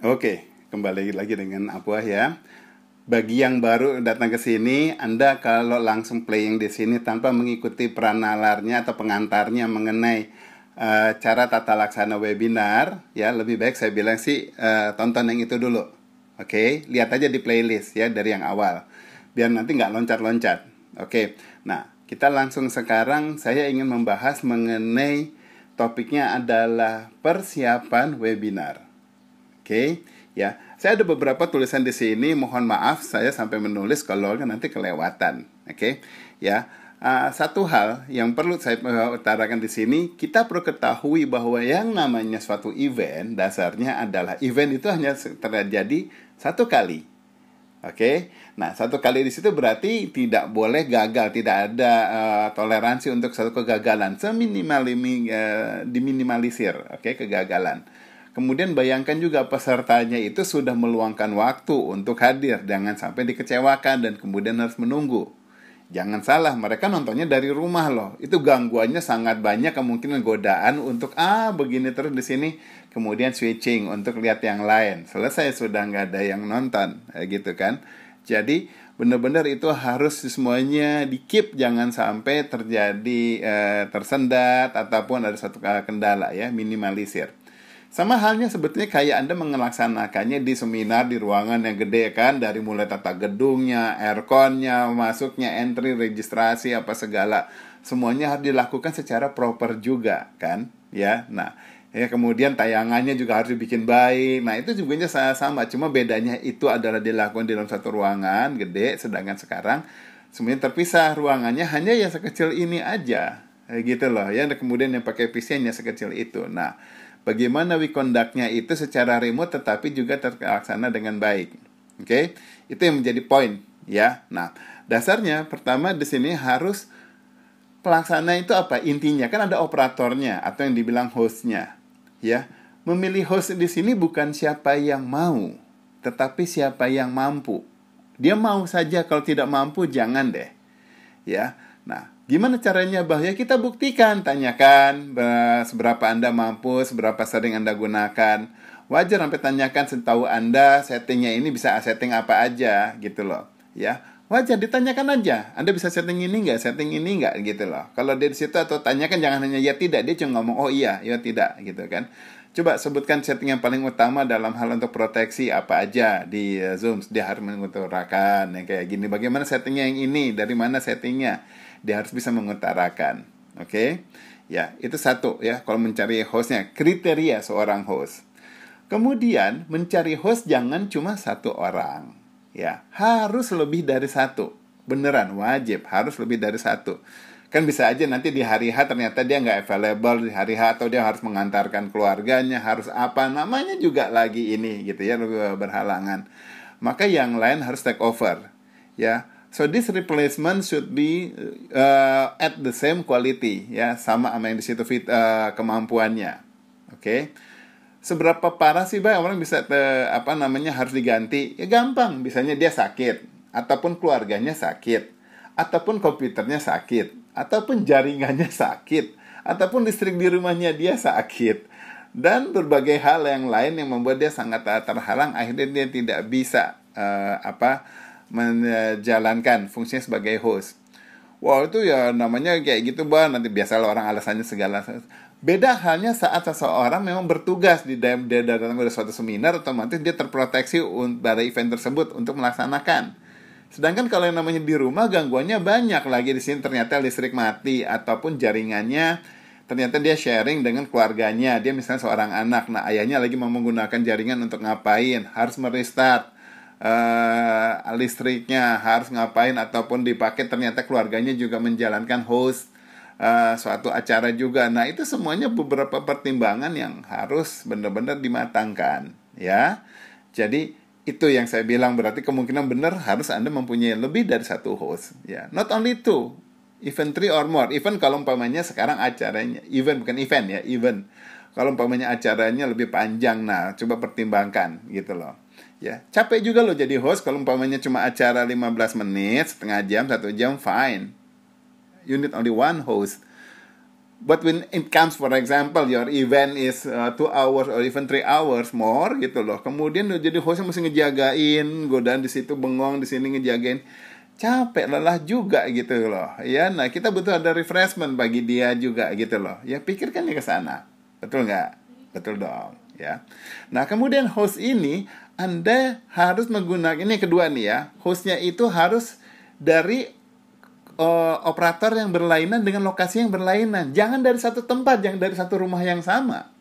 Oke, kembali lagi dengan Apuah ya. Bagi yang baru datang ke sini, Anda kalau langsung playing di sini tanpa mengikuti peranalarnya atau pengantarnya mengenai uh, cara tata laksana webinar, ya lebih baik saya bilang sih uh, tonton yang itu dulu. Oke, lihat aja di playlist ya dari yang awal, biar nanti nggak loncat-loncat. Oke, nah kita langsung sekarang saya ingin membahas mengenai topiknya adalah persiapan webinar okay? ya. Saya ada beberapa tulisan di sini, mohon maaf saya sampai menulis kalau nanti kelewatan, oke? Okay? Ya. Uh, satu hal yang perlu saya eh, utarakan di sini, kita perlu ketahui bahwa yang namanya suatu event dasarnya adalah event itu hanya terjadi satu kali. Oke, okay? nah satu kali di situ berarti tidak boleh gagal, tidak ada uh, toleransi untuk satu kegagalan, seminimal uh, eh, diminimalisir, oke okay? kegagalan. Kemudian bayangkan juga pesertanya itu sudah meluangkan waktu untuk hadir, jangan sampai dikecewakan dan kemudian harus menunggu. Jangan salah, mereka nontonnya dari rumah loh. Itu gangguannya sangat banyak kemungkinan godaan untuk ah begini terus di sini, kemudian switching untuk lihat yang lain. Selesai sudah nggak ada yang nonton, gitu kan? Jadi benar-benar itu harus semuanya di keep jangan sampai terjadi eh, tersendat ataupun ada satu eh, kendala ya minimalisir. Sama halnya sebetulnya kayak Anda mengelaksanakannya di seminar di ruangan yang gede kan dari mulai tata gedungnya, airconnya, masuknya, entry, registrasi apa segala semuanya harus dilakukan secara proper juga kan ya. Nah, ya kemudian tayangannya juga harus dibikin baik. Nah, itu juga saya sama cuma bedanya itu adalah dilakukan di dalam satu ruangan gede sedangkan sekarang semuanya terpisah ruangannya hanya yang sekecil ini aja gitu loh ya kemudian yang pakai PC hanya sekecil itu nah bagaimana wikondaknya itu secara remote tetapi juga terlaksana dengan baik. Oke, okay? itu yang menjadi poin ya. Nah, dasarnya pertama di sini harus pelaksana itu apa intinya kan ada operatornya atau yang dibilang hostnya ya. Memilih host di sini bukan siapa yang mau, tetapi siapa yang mampu. Dia mau saja kalau tidak mampu jangan deh. Ya. Nah, Gimana caranya bahaya? kita buktikan, tanyakan seberapa Anda mampu, seberapa sering Anda gunakan. Wajar sampai tanyakan setahu Anda settingnya ini bisa setting apa aja gitu loh. Ya, wajar ditanyakan aja. Anda bisa setting ini enggak, setting ini enggak gitu loh. Kalau dia di situ atau tanyakan jangan hanya ya tidak, dia cuma ngomong oh iya, ya tidak gitu kan. Coba sebutkan setting yang paling utama dalam hal untuk proteksi apa aja di eh, Zoom. Dia harus mengutarakan yang kayak gini. Bagaimana settingnya yang ini? Dari mana settingnya? dia harus bisa mengutarakan. Oke? Okay? Ya, itu satu ya kalau mencari hostnya, kriteria seorang host. Kemudian mencari host jangan cuma satu orang. Ya, harus lebih dari satu. Beneran wajib harus lebih dari satu kan bisa aja nanti di hari H ternyata dia nggak available di hari H atau dia harus mengantarkan keluarganya harus apa namanya juga lagi ini gitu ya lebih berhalangan maka yang lain harus take over ya So this replacement should be uh, at the same quality ya sama sama yang di situ fit uh, kemampuannya. Oke. Okay? Seberapa parah sih Bang orang bisa te, apa namanya harus diganti? Ya gampang, misalnya dia sakit ataupun keluarganya sakit ataupun komputernya sakit ataupun jaringannya sakit ataupun listrik di rumahnya dia sakit dan berbagai hal yang lain yang membuat dia sangat terhalang akhirnya dia tidak bisa uh, apa menjalankan fungsinya sebagai host. Wow itu ya namanya kayak gitu bah nanti biasa orang alasannya segala Beda halnya saat seseorang memang bertugas di dalam dia datang ke suatu seminar, otomatis dia terproteksi dari event tersebut untuk melaksanakan. Sedangkan kalau yang namanya di rumah gangguannya banyak lagi di sini ternyata listrik mati ataupun jaringannya ternyata dia sharing dengan keluarganya. Dia misalnya seorang anak, nah ayahnya lagi mau menggunakan jaringan untuk ngapain, harus merestart uh, listriknya harus ngapain ataupun dipakai ternyata keluarganya juga menjalankan host uh, suatu acara juga. Nah, itu semuanya beberapa pertimbangan yang harus benar-benar dimatangkan, ya. Jadi itu yang saya bilang berarti kemungkinan benar harus Anda mempunyai lebih dari satu host, ya. Not only two, event three or more. Event kalau umpamanya sekarang acaranya event bukan event ya, event. Kalau umpamanya acaranya lebih panjang, nah coba pertimbangkan gitu loh ya capek juga lo jadi host kalau umpamanya cuma acara 15 menit setengah jam satu jam fine you need only one host but when it comes for example your event is uh, two hours or even three hours more gitu loh kemudian lo jadi hostnya mesti ngejagain godaan di situ bengong di sini ngejagain capek lelah juga gitu loh ya nah kita butuh ada refreshment bagi dia juga gitu loh ya pikirkan ya ke sana betul nggak betul dong ya nah kemudian host ini anda harus menggunakan ini kedua nih ya. Hostnya itu harus dari uh, operator yang berlainan dengan lokasi yang berlainan. Jangan dari satu tempat, jangan dari satu rumah yang sama.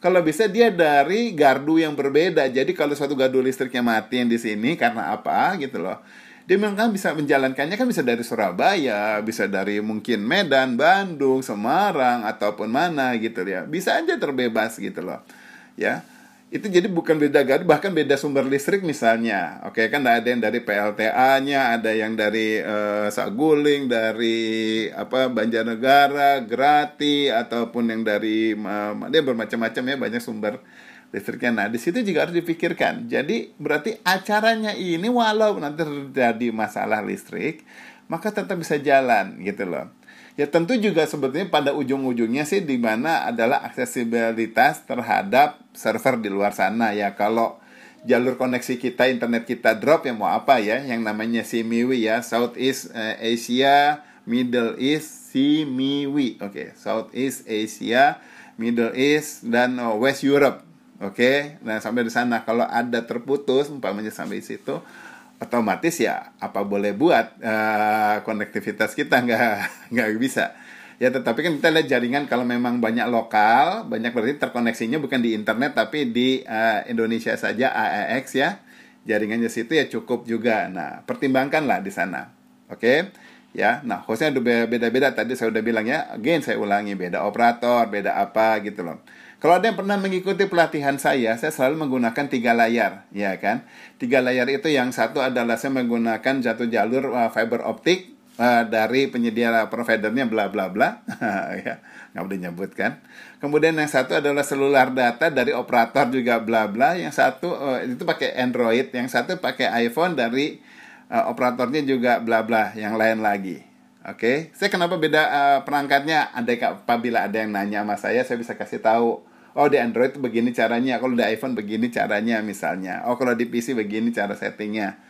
Kalau bisa dia dari gardu yang berbeda. Jadi kalau suatu gardu listriknya mati yang di sini karena apa gitu loh. Dia memang kan bisa menjalankannya kan bisa dari Surabaya, bisa dari mungkin Medan, Bandung, Semarang ataupun mana gitu ya. Bisa aja terbebas gitu loh. Ya itu jadi bukan beda gaduh bahkan beda sumber listrik misalnya oke kan ada yang dari PLTA-nya ada yang dari uh, Saguling dari apa Banjarnegara Grati ataupun yang dari uh, dia bermacam-macam ya banyak sumber listriknya nah di situ juga harus dipikirkan jadi berarti acaranya ini walau nanti terjadi masalah listrik maka tetap bisa jalan gitu loh Ya tentu juga sebetulnya pada ujung-ujungnya sih di mana adalah aksesibilitas terhadap server di luar sana ya. Kalau jalur koneksi kita, internet kita drop ya mau apa ya? Yang namanya SIMIWI ya, Southeast eh, Asia, Middle East, SIMIWI. Oke, okay. Southeast Asia, Middle East dan oh, West Europe. Oke, okay? nah sampai di sana kalau ada terputus, umpamanya sampai situ, otomatis ya apa boleh buat uh, konektivitas kita nggak nggak bisa ya tetapi kan kita lihat jaringan kalau memang banyak lokal banyak berarti terkoneksinya bukan di internet tapi di uh, Indonesia saja AEX ya jaringannya situ ya cukup juga nah pertimbangkanlah di sana oke okay? ya nah khususnya beda-beda tadi saya udah bilang ya again saya ulangi beda operator beda apa gitu loh kalau ada yang pernah mengikuti pelatihan saya, saya selalu menggunakan tiga layar, ya kan? Tiga layar itu yang satu adalah saya menggunakan jatuh jalur uh, fiber optik uh, dari penyedia providernya bla bla bla, ya nggak boleh nyebut kan? Kemudian yang satu adalah selular data dari operator juga bla bla, yang satu uh, itu pakai Android, yang satu pakai iPhone dari uh, operatornya juga bla bla, yang lain lagi Oke, okay? saya kenapa beda uh, perangkatnya? Andai apabila ada yang nanya sama saya, saya bisa kasih tahu. Oh, di Android itu begini caranya. Kalau di iPhone begini caranya misalnya. Oh, kalau di PC begini cara settingnya.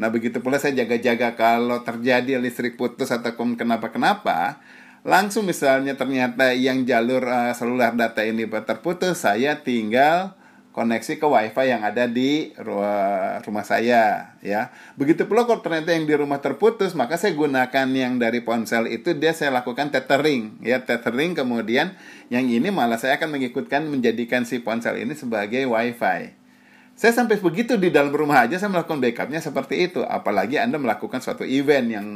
Nah, begitu pula saya jaga-jaga kalau terjadi listrik putus atau kenapa-kenapa, langsung misalnya ternyata yang jalur uh, seluler data ini terputus, saya tinggal koneksi ke wifi yang ada di rumah saya ya begitu pula kalau ternyata yang di rumah terputus maka saya gunakan yang dari ponsel itu dia saya lakukan tethering ya tethering kemudian yang ini malah saya akan mengikutkan menjadikan si ponsel ini sebagai wifi saya sampai begitu di dalam rumah aja saya melakukan backupnya seperti itu apalagi anda melakukan suatu event yang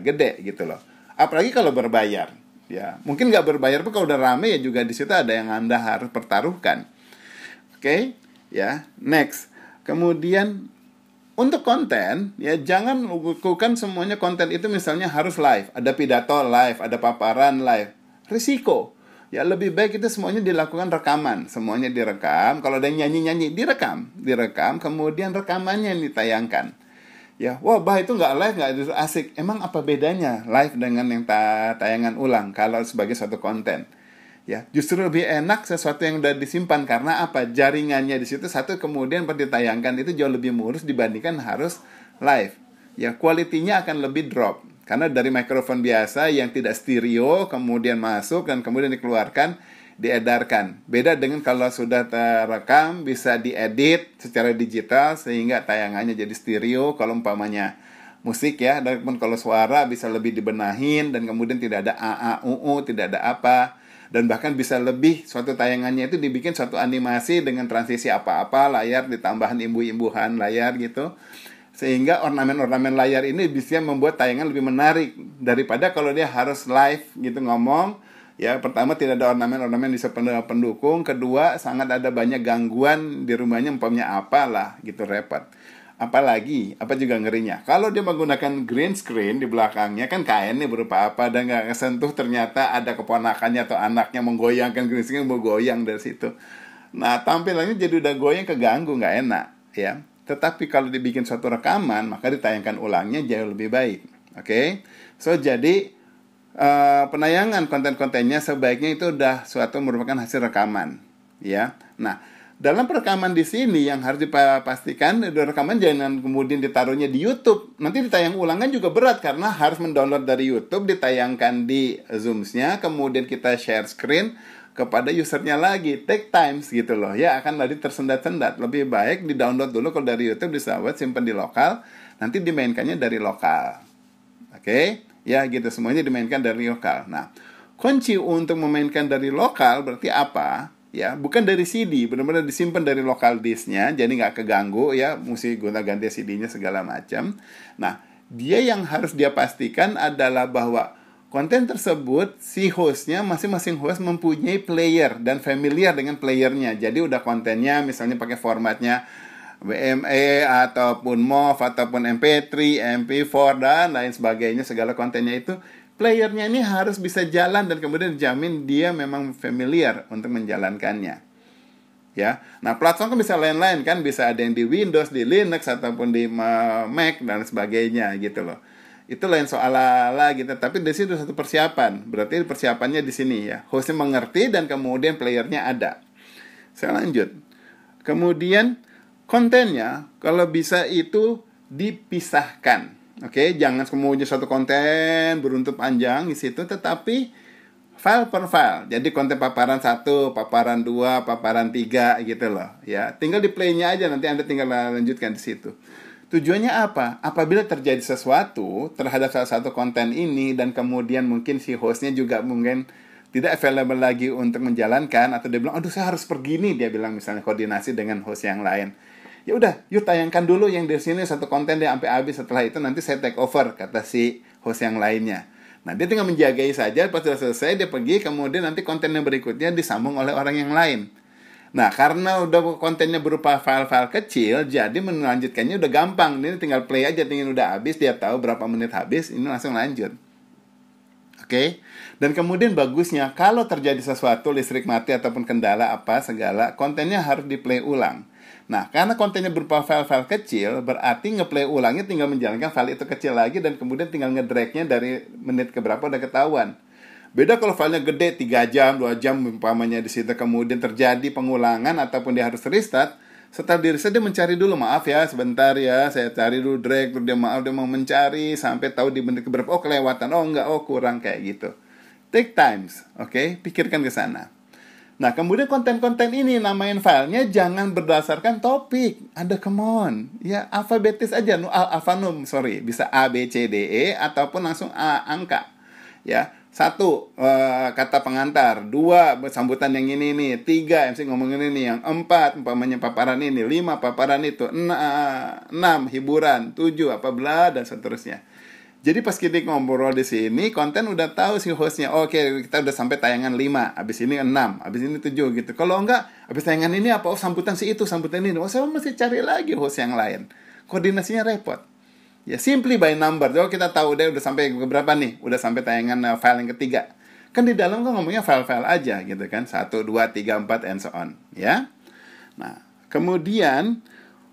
gede gitu loh apalagi kalau berbayar ya mungkin nggak berbayar pun kalau udah rame ya juga di situ ada yang anda harus pertaruhkan Oke, okay? ya. Next. Kemudian untuk konten ya jangan lakukan semuanya konten itu misalnya harus live, ada pidato live, ada paparan live. Risiko. Ya lebih baik itu semuanya dilakukan rekaman, semuanya direkam. Kalau ada nyanyi-nyanyi direkam, direkam kemudian rekamannya yang ditayangkan. Ya, wah bah itu nggak live nggak asik. Emang apa bedanya live dengan yang ta tayangan ulang kalau sebagai satu konten? ya justru lebih enak sesuatu yang udah disimpan karena apa jaringannya di situ satu kemudian ditayangkan itu jauh lebih mulus dibandingkan harus live ya kualitinya akan lebih drop karena dari mikrofon biasa yang tidak stereo kemudian masuk dan kemudian dikeluarkan diedarkan beda dengan kalau sudah terekam bisa diedit secara digital sehingga tayangannya jadi stereo kalau umpamanya musik ya dan kalau suara bisa lebih dibenahin dan kemudian tidak ada a a tidak ada apa dan bahkan bisa lebih suatu tayangannya itu dibikin suatu animasi dengan transisi apa-apa layar ditambahan imbu-imbuhan layar gitu sehingga ornamen-ornamen layar ini bisa membuat tayangan lebih menarik daripada kalau dia harus live gitu ngomong ya pertama tidak ada ornamen-ornamen di pendukung kedua sangat ada banyak gangguan di rumahnya umpamanya apalah gitu repot Apalagi, apa juga ngerinya? Kalau dia menggunakan green screen di belakangnya, kan kainnya berupa apa, dan nggak kesentuh ternyata ada keponakannya atau anaknya menggoyangkan green screen, mau goyang dari situ. Nah, tampilannya jadi udah goyang keganggu, nggak enak. ya. Tetapi kalau dibikin suatu rekaman, maka ditayangkan ulangnya jauh lebih baik. Oke? Okay? So, jadi uh, penayangan konten-kontennya sebaiknya itu udah suatu merupakan hasil rekaman. Ya? Nah, dalam perekaman di sini yang harus dipastikan rekaman jangan kemudian ditaruhnya di YouTube. Nanti ditayang ulangan juga berat karena harus mendownload dari YouTube, ditayangkan di Zoomsnya, kemudian kita share screen kepada usernya lagi. Take times gitu loh. Ya akan tadi tersendat-sendat. Lebih baik di download dulu kalau dari YouTube disahabat simpan di lokal. Nanti dimainkannya dari lokal. Oke? Okay? Ya gitu semuanya dimainkan dari lokal. Nah, kunci untuk memainkan dari lokal berarti apa? ya bukan dari CD benar-benar disimpan dari lokal disknya jadi nggak keganggu ya mesti guna ganti CD-nya segala macam nah dia yang harus dia pastikan adalah bahwa konten tersebut si hostnya masing-masing host mempunyai player dan familiar dengan playernya jadi udah kontennya misalnya pakai formatnya WMA e ataupun MOV ataupun MP3, MP4 dan lain sebagainya segala kontennya itu playernya ini harus bisa jalan dan kemudian jamin dia memang familiar untuk menjalankannya. Ya. Nah, platform kan bisa lain-lain kan, bisa ada yang di Windows, di Linux ataupun di Mac dan sebagainya gitu loh. Itu lain soal ala gitu, tapi di situ satu persiapan. Berarti persiapannya di sini ya. Hostnya mengerti dan kemudian playernya ada. Saya lanjut. Kemudian kontennya kalau bisa itu dipisahkan Oke, okay? jangan semuanya satu konten beruntut panjang di situ, tetapi file per file. Jadi konten paparan satu, paparan dua, paparan tiga gitu loh. Ya, tinggal di playnya aja nanti Anda tinggal lanjutkan di situ. Tujuannya apa? Apabila terjadi sesuatu terhadap salah satu konten ini dan kemudian mungkin si hostnya juga mungkin tidak available lagi untuk menjalankan atau dia bilang, aduh saya harus pergi nih, dia bilang misalnya koordinasi dengan host yang lain ya udah yuk tayangkan dulu yang di sini satu konten deh sampai habis setelah itu nanti saya take over kata si host yang lainnya nah dia tinggal menjagai saja pas sudah selesai dia pergi kemudian nanti konten yang berikutnya disambung oleh orang yang lain nah karena udah kontennya berupa file-file kecil jadi melanjutkannya udah gampang ini tinggal play aja tinggal udah habis dia tahu berapa menit habis ini langsung lanjut oke okay? dan kemudian bagusnya kalau terjadi sesuatu listrik mati ataupun kendala apa segala kontennya harus di play ulang Nah, karena kontennya berupa file-file kecil, berarti ngeplay ulangnya tinggal menjalankan file itu kecil lagi dan kemudian tinggal ngedragnya dari menit ke berapa udah ketahuan. Beda kalau filenya gede 3 jam, 2 jam umpamanya di situ kemudian terjadi pengulangan ataupun dia harus restart, setelah diri reset dia mencari dulu maaf ya sebentar ya saya cari dulu drag terus dia maaf dia mau mencari sampai tahu di menit berapa oh kelewatan oh enggak oh kurang kayak gitu take times oke okay? pikirkan ke sana Nah, kemudian konten-konten ini namain filenya jangan berdasarkan topik. ada come on. Ya, alfabetis aja. Al alfanum, sorry. Bisa A, B, C, D, E. Ataupun langsung A, angka. Ya, satu, uh, kata pengantar. Dua, sambutan yang ini nih. Tiga, MC ngomongin ini Yang empat, umpamanya paparan ini. Lima, paparan itu. Enam, enam hiburan. Tujuh, apa bla, dan seterusnya. Jadi pas kita ngobrol di sini, konten udah tahu si hostnya. Oke, okay, kita udah sampai tayangan 5, abis ini 6, abis ini 7 gitu. Kalau enggak, abis tayangan ini apa? Oh, sambutan si itu, sambutan ini. Oh, saya masih cari lagi host yang lain. Koordinasinya repot. Ya, simply by number. Jadi oh, kita tahu deh udah sampai berapa nih. Udah sampai tayangan eh, file yang ketiga. Kan di dalam kan ngomongnya file-file aja gitu kan. 1, 2, 3, 4, and so on. Ya. Nah, kemudian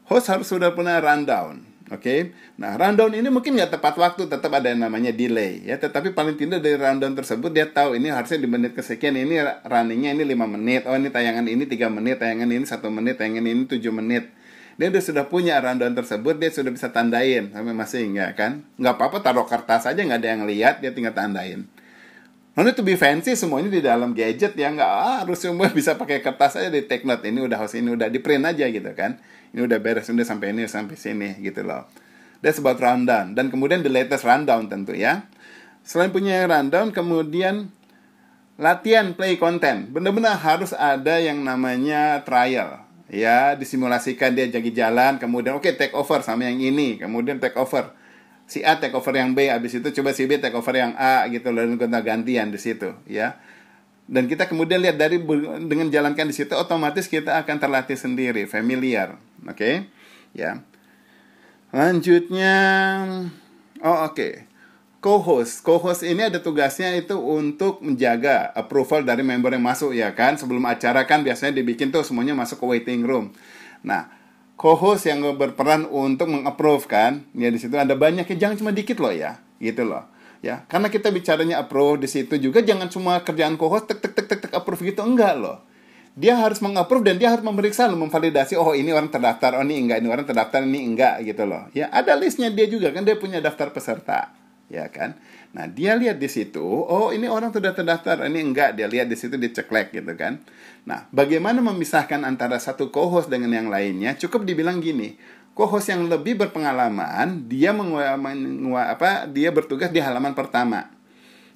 host harus sudah punya rundown Oke, okay? nah rundown ini mungkin nggak tepat waktu, tetap ada yang namanya delay ya. Tetapi paling tidak dari rundown tersebut dia tahu ini harusnya di menit kesekian ini runningnya ini lima menit, oh ini tayangan ini tiga menit, tayangan ini satu menit, tayangan ini tujuh menit. Dia udah sudah punya rundown tersebut, dia sudah bisa tandain sampai masih enggak kan? Nggak apa-apa taruh kertas aja nggak ada yang lihat, dia tinggal tandain. Nono nah, to be fancy semuanya di dalam gadget ya nggak ah, harus semua bisa pakai kertas aja di take note ini udah harus ini udah di print aja gitu kan ini udah beres udah sampai ini sampai sini gitu loh that's about rundown dan kemudian the latest rundown tentu ya selain punya rundown kemudian latihan play content benar-benar harus ada yang namanya trial ya disimulasikan dia jadi jalan kemudian oke okay, take over sama yang ini kemudian take over si A take over yang B habis itu coba si B take over yang A gitu loh dan gonta gantian di situ ya dan kita kemudian lihat dari dengan jalankan di situ otomatis kita akan terlatih sendiri familiar Oke. Okay? Ya. Lanjutnya oh oke. Okay. Co-host. Co-host ini ada tugasnya itu untuk menjaga approval dari member yang masuk ya kan. Sebelum acara kan biasanya dibikin tuh semuanya masuk ke waiting room. Nah, co-host yang berperan untuk mengapprove kan. Ya di situ ada banyak jangan cuma dikit loh ya. Gitu loh ya karena kita bicaranya approve di situ juga jangan cuma kerjaan co-host tek tek tek tek tek approve gitu enggak loh dia harus mengapprove dan dia harus memeriksa lo memvalidasi oh ini orang terdaftar oh ini enggak ini orang terdaftar ini enggak gitu loh ya ada listnya dia juga kan dia punya daftar peserta ya kan nah dia lihat di situ oh ini orang sudah terdaftar ini enggak dia lihat di situ diceklek gitu kan nah bagaimana memisahkan antara satu co-host dengan yang lainnya cukup dibilang gini co-host yang lebih berpengalaman dia apa dia bertugas di halaman pertama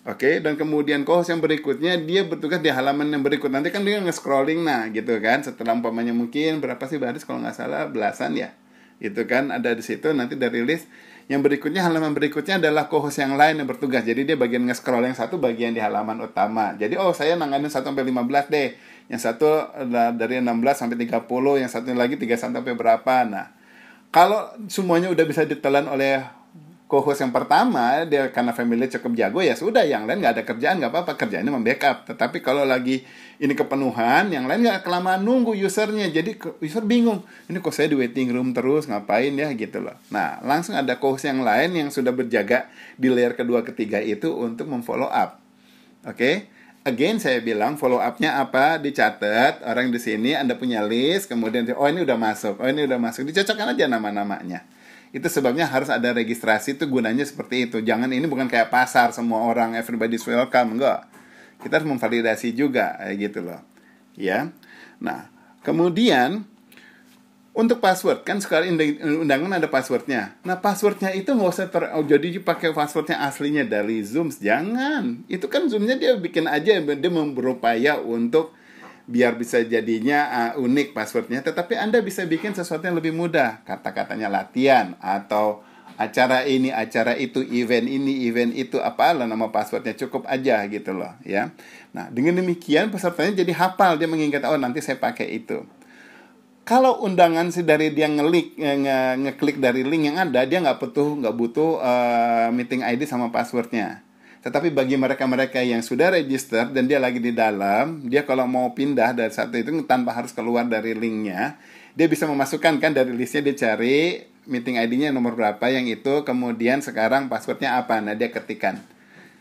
Oke, okay, dan kemudian kohos yang berikutnya dia bertugas di halaman yang berikut. Nanti kan dia nge-scrolling nah gitu kan. Setelah umpamanya mungkin berapa sih baris kalau nggak salah belasan ya. Itu kan ada di situ nanti dari list yang berikutnya halaman berikutnya adalah kohos yang lain yang bertugas. Jadi dia bagian nge-scroll yang satu bagian di halaman utama. Jadi oh saya nanganin 1 sampai 15 deh. Yang satu eh, dari 16 sampai 30, yang satu lagi 3 sampai berapa. Nah, kalau semuanya udah bisa ditelan oleh co-host yang pertama dia karena family cukup jago ya sudah yang lain nggak ada kerjaan nggak apa-apa kerjanya membackup tetapi kalau lagi ini kepenuhan yang lain nggak kelamaan nunggu usernya jadi user bingung ini kok saya di waiting room terus ngapain ya gitu loh nah langsung ada co-host yang lain yang sudah berjaga di layer kedua ketiga itu untuk memfollow up oke okay? again saya bilang follow upnya apa dicatat orang di sini anda punya list kemudian oh ini udah masuk oh ini udah masuk dicocokkan aja nama-namanya itu sebabnya harus ada registrasi itu gunanya seperti itu jangan ini bukan kayak pasar semua orang everybody's welcome enggak kita harus memvalidasi juga kayak eh, gitu loh ya nah kemudian untuk password kan sekarang undangan ada passwordnya nah passwordnya itu nggak usah ter oh, jadi pakai passwordnya aslinya dari Zoom jangan itu kan Zoomnya dia bikin aja dia berupaya untuk biar bisa jadinya uh, unik passwordnya tetapi Anda bisa bikin sesuatu yang lebih mudah kata-katanya latihan atau acara ini acara itu event ini event itu apa apalah nama passwordnya cukup aja gitu loh ya nah dengan demikian pesertanya jadi hafal dia mengingat oh nanti saya pakai itu kalau undangan sih dari dia ngelik eh, nge ngeklik dari link yang ada dia nggak butuh nggak butuh uh, meeting ID sama passwordnya tetapi bagi mereka-mereka yang sudah register dan dia lagi di dalam, dia kalau mau pindah dari satu itu tanpa harus keluar dari linknya, dia bisa memasukkan kan dari listnya dia cari meeting ID-nya nomor berapa yang itu, kemudian sekarang passwordnya apa, nah dia ketikkan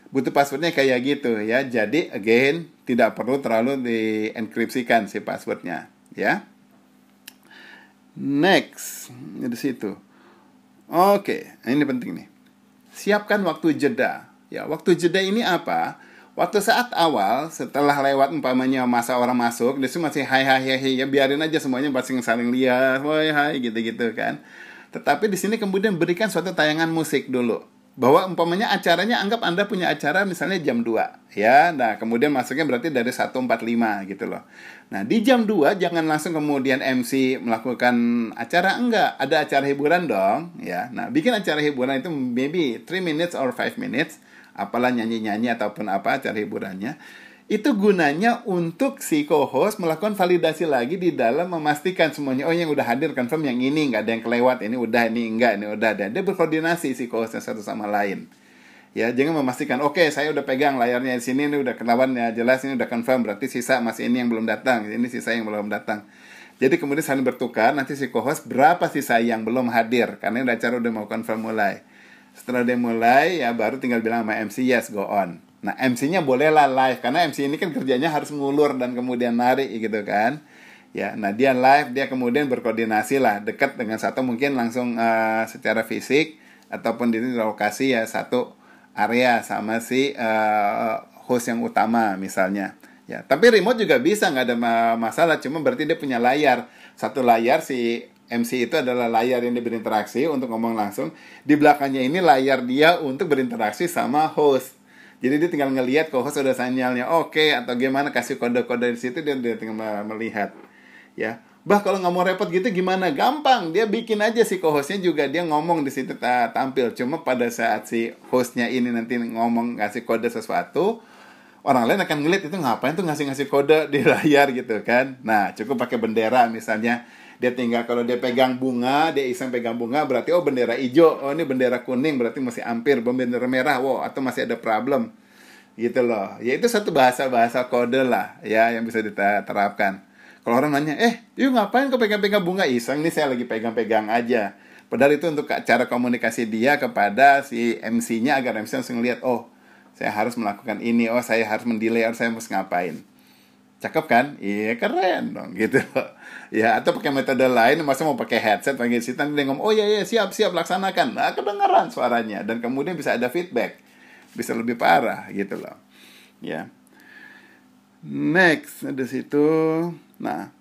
Butuh passwordnya kayak gitu ya, jadi again tidak perlu terlalu dienkripsikan si passwordnya ya. Next, di situ. Oke, ini penting nih. Siapkan waktu jeda. Ya, waktu jeda ini apa? Waktu saat awal setelah lewat umpamanya masa orang masuk, dia masih hai hai hai hai ya biarin aja semuanya pasti saling lihat, hai hai gitu-gitu kan. Tetapi di sini kemudian berikan suatu tayangan musik dulu bahwa umpamanya acaranya anggap Anda punya acara misalnya jam 2 ya. Nah, kemudian masuknya berarti dari 145 gitu loh. Nah, di jam 2 jangan langsung kemudian MC melakukan acara enggak, ada acara hiburan dong ya. Nah, bikin acara hiburan itu maybe 3 minutes or 5 minutes apalah nyanyi-nyanyi ataupun apa acara hiburannya itu gunanya untuk si co-host melakukan validasi lagi di dalam memastikan semuanya oh yang udah hadir confirm yang ini nggak ada yang kelewat ini udah ini enggak ini udah ada dia berkoordinasi si co-hostnya satu sama lain ya jangan memastikan oke okay, saya udah pegang layarnya di sini ini udah ketahuan ya jelas ini udah confirm berarti sisa masih ini yang belum datang ini sisa yang belum datang jadi kemudian saling bertukar nanti si co-host berapa sisa yang belum hadir karena acara udah mau confirm mulai setelah dia mulai ya baru tinggal bilang sama MC yes go on nah MC-nya bolehlah live karena MC ini kan kerjanya harus ngulur dan kemudian nari gitu kan ya nah dia live dia kemudian berkoordinasi lah dekat dengan satu mungkin langsung uh, secara fisik ataupun di lokasi ya satu area sama si uh, host yang utama misalnya ya tapi remote juga bisa nggak ada masalah cuma berarti dia punya layar satu layar si MC itu adalah layar yang dia berinteraksi untuk ngomong langsung. Di belakangnya ini layar dia untuk berinteraksi sama host. Jadi dia tinggal ngelihat kok host udah sinyalnya oke okay, atau gimana kasih kode-kode di situ dia, dia tinggal melihat. Ya. Bah kalau nggak mau repot gitu gimana? Gampang, dia bikin aja si co-hostnya juga dia ngomong di situ tampil. Cuma pada saat si hostnya ini nanti ngomong ngasih kode sesuatu, orang lain akan ngeliat itu ngapain tuh ngasih-ngasih kode di layar gitu kan. Nah, cukup pakai bendera misalnya dia tinggal kalau dia pegang bunga dia iseng pegang bunga berarti oh bendera hijau oh ini bendera kuning berarti masih hampir bendera merah wow atau masih ada problem gitu loh ya itu satu bahasa bahasa kode lah ya yang bisa diterapkan kalau orang nanya eh yuk ngapain kau pegang-pegang bunga iseng Ini saya lagi pegang-pegang aja padahal itu untuk cara komunikasi dia kepada si MC-nya agar MC langsung lihat oh saya harus melakukan ini oh saya harus mendelay harus oh, saya harus ngapain cakep kan iya keren dong gitu ya atau pakai metode lain masa mau pakai headset panggil sitan dia ngomong oh iya iya siap siap laksanakan nah kedengeran suaranya dan kemudian bisa ada feedback bisa lebih parah gitu loh ya next ada situ nah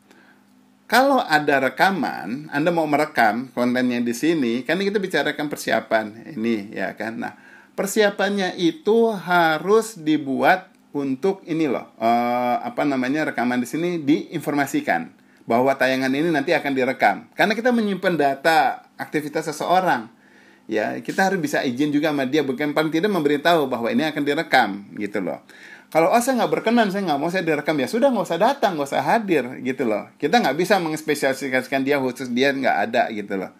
kalau ada rekaman, Anda mau merekam kontennya di sini, kan kita bicarakan persiapan ini ya kan. Nah, persiapannya itu harus dibuat untuk ini loh uh, apa namanya rekaman di sini diinformasikan bahwa tayangan ini nanti akan direkam karena kita menyimpan data aktivitas seseorang ya kita harus bisa izin juga sama dia bukan paling tidak memberitahu bahwa ini akan direkam gitu loh kalau oh saya nggak berkenan saya nggak mau saya direkam ya sudah nggak usah datang nggak usah hadir gitu loh kita nggak bisa mengespesialisasikan dia khusus dia nggak ada gitu loh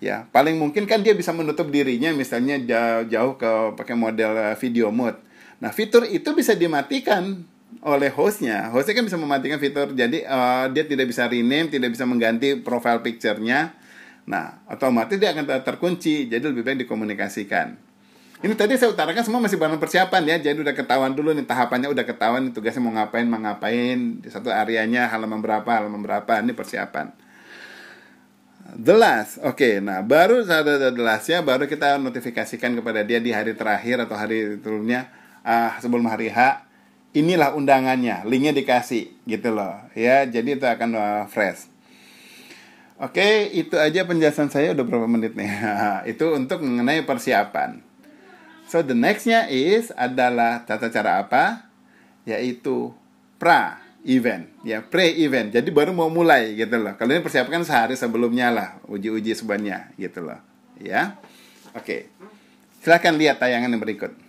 ya paling mungkin kan dia bisa menutup dirinya misalnya jauh, jauh ke pakai model eh, video mode Nah, fitur itu bisa dimatikan oleh hostnya. Hostnya kan bisa mematikan fitur, jadi uh, dia tidak bisa rename, tidak bisa mengganti profile picture-nya. Nah, otomatis dia akan terkunci, jadi lebih baik dikomunikasikan. Ini tadi saya utarakan semua masih bahan persiapan ya, jadi udah ketahuan dulu nih tahapannya udah ketahuan, tugasnya mau ngapain, mau ngapain, di satu areanya halaman berapa, halaman berapa, ini persiapan. The last, oke, okay, nah baru ada the last ya, baru kita notifikasikan kepada dia di hari terakhir atau hari turunnya ah sebelum hari H inilah undangannya linknya dikasih gitu loh ya jadi itu akan ah, fresh Oke, itu aja penjelasan saya udah berapa menit nih. itu untuk mengenai persiapan. So the nextnya is adalah tata cara apa? Yaitu pra event, ya pre event. Jadi baru mau mulai gitu loh. Kalau ini persiapkan sehari sebelumnya lah, uji-uji sebenarnya gitu loh. Ya, oke. Silahkan lihat tayangan yang berikut.